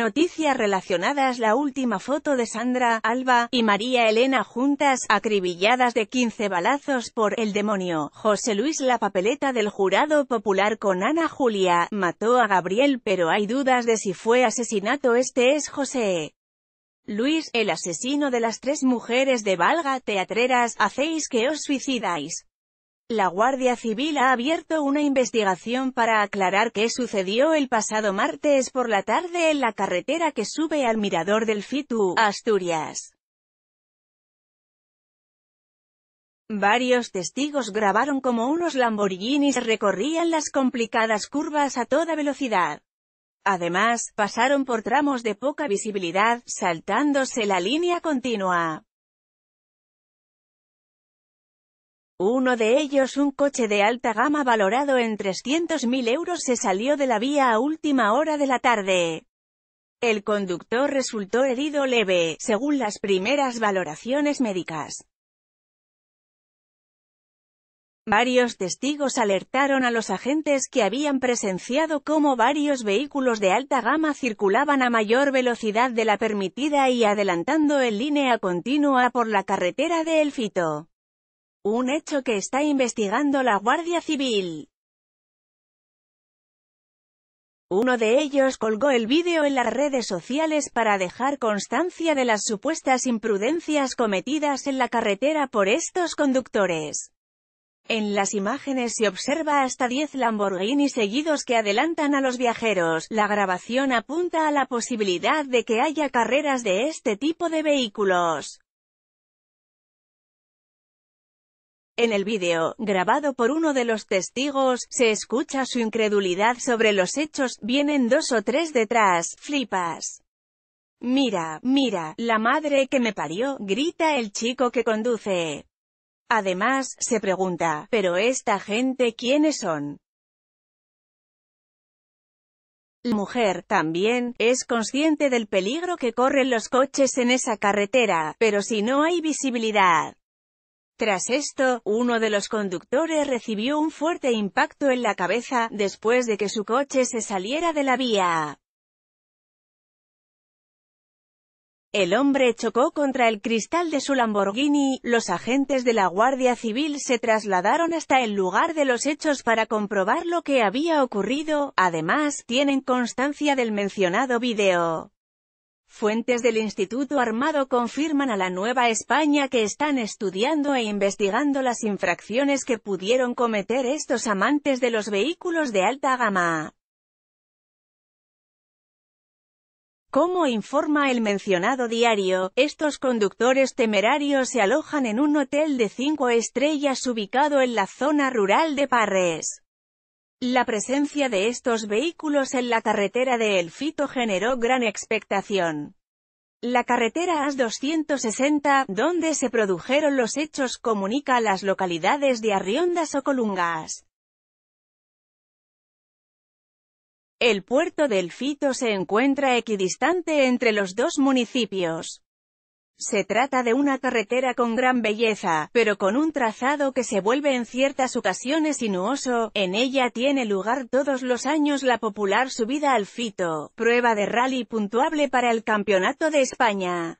Noticias relacionadas La última foto de Sandra, Alba y María Elena juntas, acribilladas de 15 balazos por el demonio. José Luis La papeleta del jurado popular con Ana Julia, mató a Gabriel pero hay dudas de si fue asesinato este es José. Luis, el asesino de las tres mujeres de Valga, teatreras, hacéis que os suicidáis. La Guardia Civil ha abierto una investigación para aclarar qué sucedió el pasado martes por la tarde en la carretera que sube al Mirador del Fitu, Asturias. Varios testigos grabaron como unos Lamborghinis recorrían las complicadas curvas a toda velocidad. Además, pasaron por tramos de poca visibilidad, saltándose la línea continua. Uno de ellos, un coche de alta gama valorado en 300.000 euros, se salió de la vía a última hora de la tarde. El conductor resultó herido leve, según las primeras valoraciones médicas. Varios testigos alertaron a los agentes que habían presenciado cómo varios vehículos de alta gama circulaban a mayor velocidad de la permitida y adelantando en línea continua por la carretera de El Fito. Un hecho que está investigando la Guardia Civil. Uno de ellos colgó el vídeo en las redes sociales para dejar constancia de las supuestas imprudencias cometidas en la carretera por estos conductores. En las imágenes se observa hasta 10 Lamborghini seguidos que adelantan a los viajeros. La grabación apunta a la posibilidad de que haya carreras de este tipo de vehículos. En el vídeo, grabado por uno de los testigos, se escucha su incredulidad sobre los hechos, vienen dos o tres detrás, flipas. Mira, mira, la madre que me parió, grita el chico que conduce. Además, se pregunta, ¿pero esta gente quiénes son? La mujer, también, es consciente del peligro que corren los coches en esa carretera, pero si no hay visibilidad, tras esto, uno de los conductores recibió un fuerte impacto en la cabeza, después de que su coche se saliera de la vía. El hombre chocó contra el cristal de su Lamborghini, los agentes de la Guardia Civil se trasladaron hasta el lugar de los hechos para comprobar lo que había ocurrido, además, tienen constancia del mencionado video. Fuentes del Instituto Armado confirman a la Nueva España que están estudiando e investigando las infracciones que pudieron cometer estos amantes de los vehículos de alta gama. Como informa el mencionado diario, estos conductores temerarios se alojan en un hotel de cinco estrellas ubicado en la zona rural de Parres. La presencia de estos vehículos en la carretera de El Fito generó gran expectación. La carretera AS-260, donde se produjeron los hechos, comunica a las localidades de Arriondas o Colungas. El puerto El Fito se encuentra equidistante entre los dos municipios. Se trata de una carretera con gran belleza, pero con un trazado que se vuelve en ciertas ocasiones sinuoso, en ella tiene lugar todos los años la popular subida al Fito, prueba de rally puntuable para el Campeonato de España.